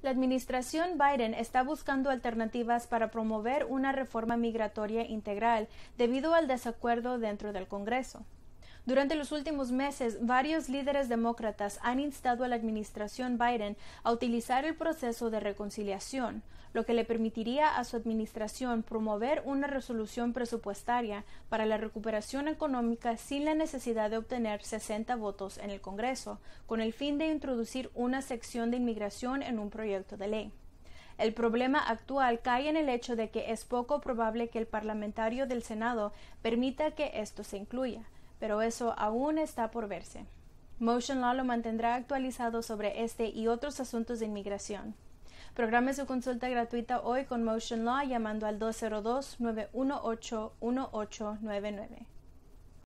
La administración Biden está buscando alternativas para promover una reforma migratoria integral debido al desacuerdo dentro del Congreso. Durante los últimos meses, varios líderes demócratas han instado a la administración Biden a utilizar el proceso de reconciliación, lo que le permitiría a su administración promover una resolución presupuestaria para la recuperación económica sin la necesidad de obtener 60 votos en el Congreso, con el fin de introducir una sección de inmigración en un proyecto de ley. El problema actual cae en el hecho de que es poco probable que el parlamentario del Senado permita que esto se incluya, pero eso aún está por verse. Motion Law lo mantendrá actualizado sobre este y otros asuntos de inmigración. Programe su consulta gratuita hoy con Motion Law llamando al 202-918-1899.